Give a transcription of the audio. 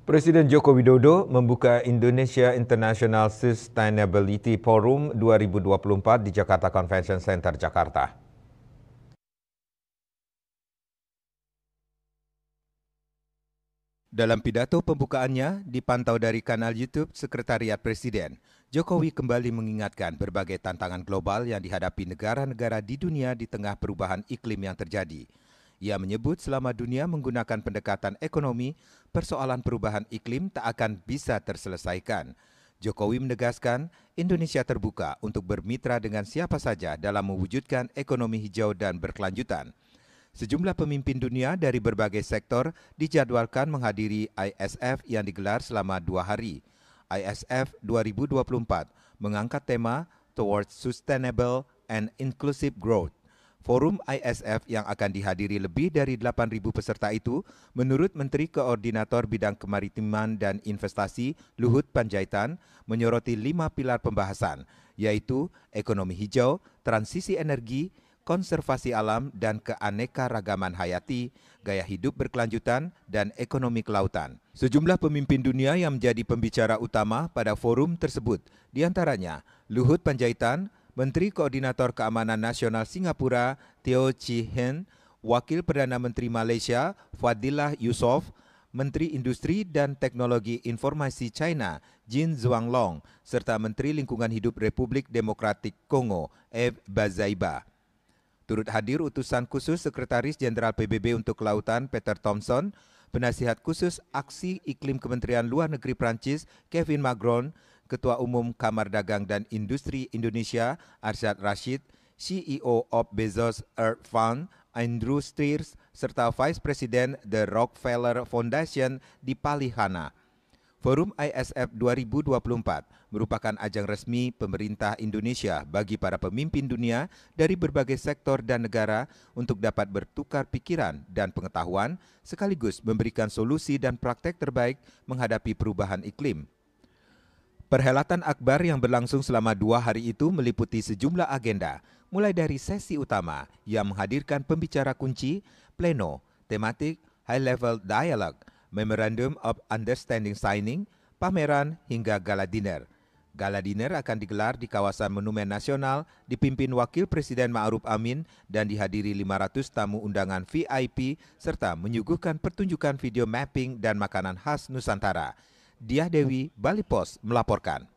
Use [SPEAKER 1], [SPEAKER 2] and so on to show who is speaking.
[SPEAKER 1] Presiden Joko Widodo membuka Indonesia International Sustainability Forum 2024 di Jakarta Convention Center Jakarta. Dalam pidato pembukaannya, dipantau dari kanal YouTube Sekretariat Presiden, Jokowi kembali mengingatkan berbagai tantangan global yang dihadapi negara-negara di dunia di tengah perubahan iklim yang terjadi – ia menyebut selama dunia menggunakan pendekatan ekonomi, persoalan perubahan iklim tak akan bisa terselesaikan. Jokowi menegaskan Indonesia terbuka untuk bermitra dengan siapa saja dalam mewujudkan ekonomi hijau dan berkelanjutan. Sejumlah pemimpin dunia dari berbagai sektor dijadwalkan menghadiri ISF yang digelar selama dua hari. ISF 2024 mengangkat tema Towards Sustainable and Inclusive Growth Forum ISF yang akan dihadiri lebih dari 8.000 peserta itu, menurut Menteri Koordinator Bidang Kemaritiman dan Investasi Luhut Panjaitan, menyoroti lima pilar pembahasan, yaitu ekonomi hijau, transisi energi, konservasi alam dan keanekaragaman hayati, gaya hidup berkelanjutan, dan ekonomi kelautan. Sejumlah pemimpin dunia yang menjadi pembicara utama pada forum tersebut, diantaranya Luhut Panjaitan, Menteri Koordinator Keamanan Nasional Singapura Teo Chee Hen, Wakil Perdana Menteri Malaysia Fadilah Yusof, Menteri Industri dan Teknologi Informasi China Jin Zhuanglong, serta Menteri Lingkungan Hidup Republik Demokratik Kongo Eb Bazaiba. Turut hadir utusan khusus Sekretaris Jenderal PBB untuk Kelautan Peter Thompson, penasihat khusus aksi iklim Kementerian Luar Negeri Prancis Kevin Magron, Ketua Umum Kamar Dagang dan Industri Indonesia Arsyad Rashid, CEO of Bezos Earth Fund Andrew Steers, serta Vice President The Rockefeller Foundation di Palihana. Forum ISF 2024 merupakan ajang resmi pemerintah Indonesia bagi para pemimpin dunia dari berbagai sektor dan negara untuk dapat bertukar pikiran dan pengetahuan sekaligus memberikan solusi dan praktek terbaik menghadapi perubahan iklim Perhelatan akbar yang berlangsung selama dua hari itu meliputi sejumlah agenda, mulai dari sesi utama yang menghadirkan pembicara kunci, pleno, tematik, high-level dialog, Memorandum of Understanding signing, pameran, hingga gala dinner. Gala dinner akan digelar di kawasan Monumen Nasional, dipimpin Wakil Presiden Ma'ruf Amin dan dihadiri 500 tamu undangan VIP serta menyuguhkan pertunjukan video mapping dan makanan khas Nusantara. Diah Dewi, Bali Pos melaporkan.